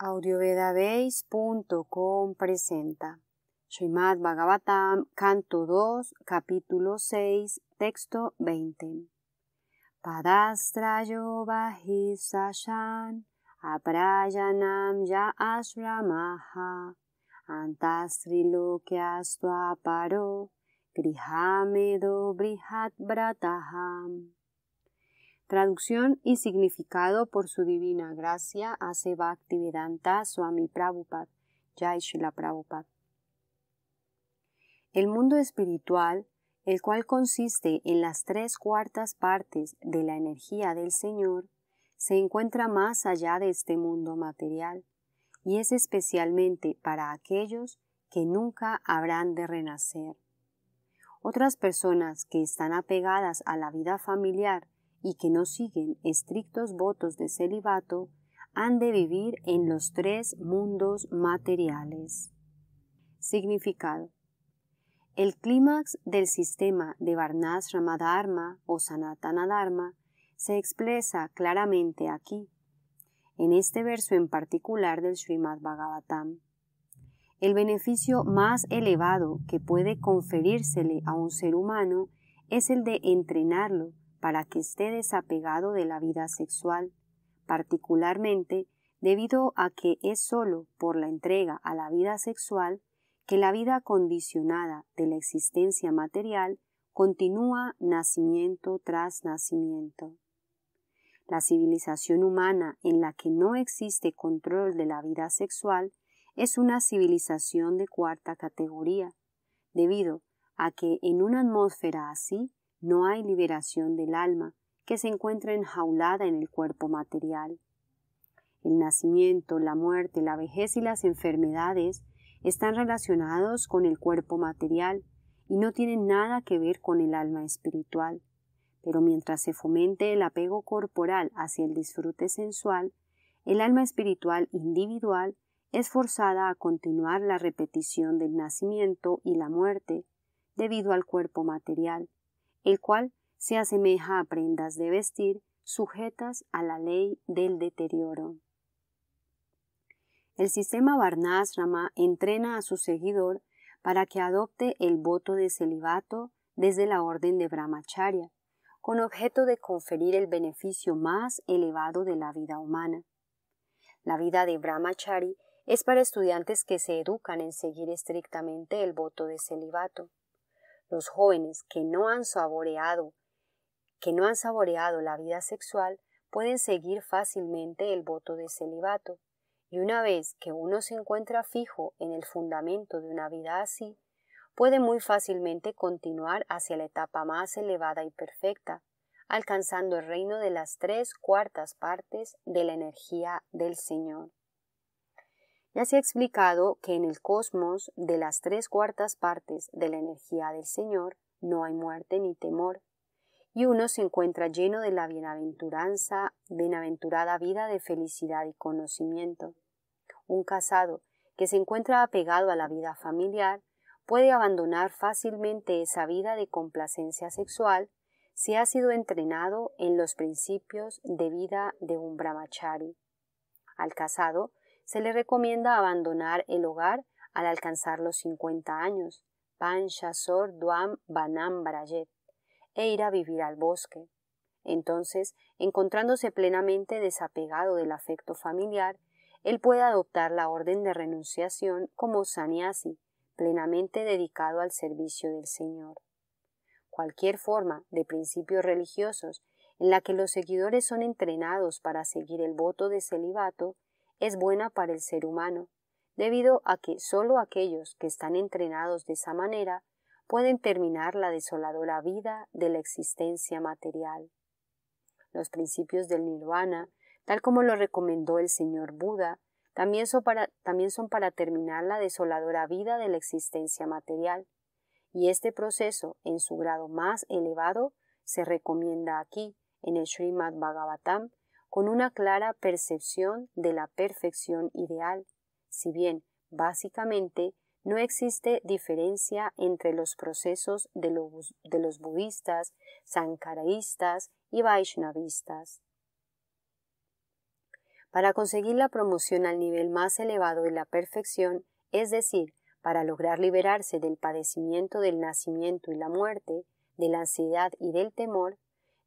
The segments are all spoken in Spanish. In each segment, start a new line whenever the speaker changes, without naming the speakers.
audiovedabase.com presenta Srimad Bhagavatam, canto 2, capítulo 6, texto 20. Padastra yo aprayanam ya ashramaha antastrilokyastua paro grihamedo brihat brataham Traducción y significado por su divina gracia hace Bhaktivedanta Swami Prabhupada, Jai Prabhupada. El mundo espiritual, el cual consiste en las tres cuartas partes de la energía del Señor, se encuentra más allá de este mundo material y es especialmente para aquellos que nunca habrán de renacer. Otras personas que están apegadas a la vida familiar y que no siguen estrictos votos de celibato han de vivir en los tres mundos materiales. Significado. El clímax del sistema de Varnas Ramadharma o Sanatana Dharma se expresa claramente aquí, en este verso en particular del Srimad Bhagavatam. El beneficio más elevado que puede conferírsele a un ser humano es el de entrenarlo para que esté desapegado de la vida sexual, particularmente debido a que es sólo por la entrega a la vida sexual que la vida condicionada de la existencia material continúa nacimiento tras nacimiento. La civilización humana en la que no existe control de la vida sexual es una civilización de cuarta categoría, debido a que en una atmósfera así no hay liberación del alma que se encuentra enjaulada en el cuerpo material. El nacimiento, la muerte, la vejez y las enfermedades están relacionados con el cuerpo material y no tienen nada que ver con el alma espiritual. Pero mientras se fomente el apego corporal hacia el disfrute sensual, el alma espiritual individual es forzada a continuar la repetición del nacimiento y la muerte debido al cuerpo material, el cual se asemeja a prendas de vestir sujetas a la ley del deterioro. El sistema Varnasrama entrena a su seguidor para que adopte el voto de celibato desde la orden de Brahmacharya, con objeto de conferir el beneficio más elevado de la vida humana. La vida de Brahmachari es para estudiantes que se educan en seguir estrictamente el voto de celibato los jóvenes que no han saboreado, que no han saboreado la vida sexual, pueden seguir fácilmente el voto de celibato, y una vez que uno se encuentra fijo en el fundamento de una vida así, puede muy fácilmente continuar hacia la etapa más elevada y perfecta, alcanzando el reino de las tres cuartas partes de la energía del Señor. Ya se ha explicado que en el cosmos de las tres cuartas partes de la energía del Señor no hay muerte ni temor, y uno se encuentra lleno de la bienaventuranza, bienaventurada vida de felicidad y conocimiento. Un casado que se encuentra apegado a la vida familiar puede abandonar fácilmente esa vida de complacencia sexual si ha sido entrenado en los principios de vida de un brahmachari. Al casado se le recomienda abandonar el hogar al alcanzar los 50 años, Panchasor Duam Banam Brayet, e ir a vivir al bosque. Entonces, encontrándose plenamente desapegado del afecto familiar, él puede adoptar la orden de renunciación como sannyasi, plenamente dedicado al servicio del Señor. Cualquier forma de principios religiosos en la que los seguidores son entrenados para seguir el voto de celibato es buena para el ser humano, debido a que solo aquellos que están entrenados de esa manera pueden terminar la desoladora vida de la existencia material. Los principios del nirvana, tal como lo recomendó el señor Buda, también son, para, terminar la desoladora vida de la existencia material. Y este proceso, en su grado más elevado, se recomienda aquí, en el Srimad Bhagavatam, con una clara percepción de la perfección ideal, si bien, básicamente, no existe diferencia entre los procesos de los, budistas, sankaraístas y vaishnavistas. Para conseguir la promoción al nivel más elevado de la perfección, es decir, para lograr liberarse del padecimiento del nacimiento y la muerte, de la ansiedad y del temor,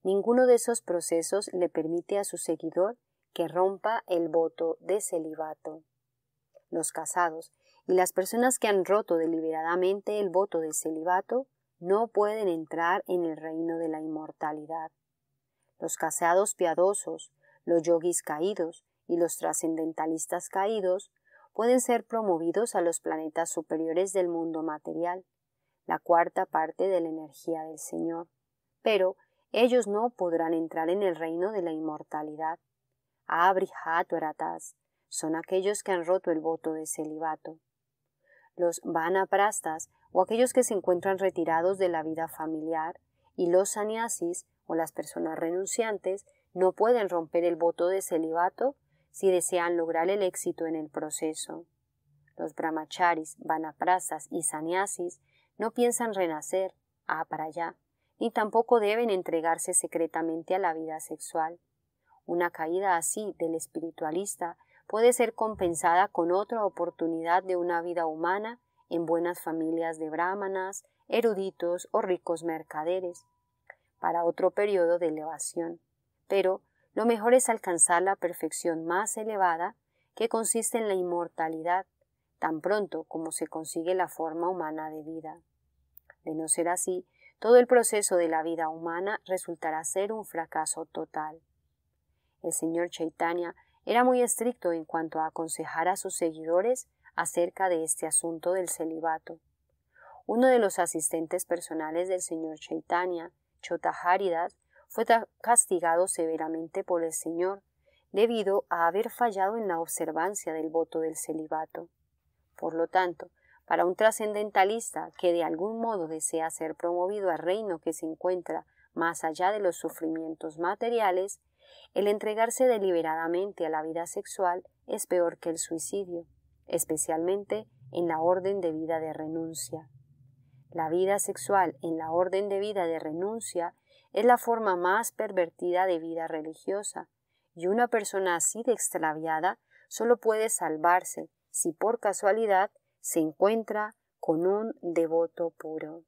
Ninguno de esos procesos le permite a su seguidor que rompa el voto de celibato. Los casados y las personas que han roto deliberadamente el voto de celibato no pueden entrar en el reino de la inmortalidad. Los casados piadosos, los yogis caídos y los trascendentalistas caídos pueden ser promovidos a los planetas superiores del mundo material, la cuarta parte de la energía del Señor, pero ellos no podrán entrar en el reino de la inmortalidad. Ah, son aquellos que han roto el voto de celibato. Los vanaprastas o aquellos que se encuentran retirados de la vida familiar y los sannyasis o las personas renunciantes no pueden romper el voto de celibato si desean lograr el éxito en el proceso. Los brahmacharis, vanaprastas y sannyasis no piensan renacer, ah, para allá, ni tampoco deben entregarse secretamente a la vida sexual. Una caída así del espiritualista puede ser compensada con otra oportunidad de una vida humana en buenas familias de brahmanas, eruditos o ricos mercaderes, para otro periodo de elevación. Pero lo mejor es alcanzar la perfección más elevada, que consiste en la inmortalidad, tan pronto como se consigue la forma humana de vida. De no ser así, todo el proceso de la vida humana resultará ser un fracaso total. El señor Chaitanya era muy estricto en cuanto a aconsejar a sus seguidores acerca de este asunto del celibato. Uno de los asistentes personales del señor Chaitanya, Chotaharidas, fue castigado severamente por el señor debido a haber fallado en la observancia del voto del celibato. Por lo tanto, para un trascendentalista que de algún modo desea ser promovido al reino que se encuentra más allá de los sufrimientos materiales, el entregarse deliberadamente a la vida sexual es peor que el suicidio, especialmente en la orden de vida de renuncia. La vida sexual en la orden de vida de renuncia es la forma más pervertida de vida religiosa, y una persona así de extraviada solo puede salvarse si por casualidad se encuentra con un devoto puro.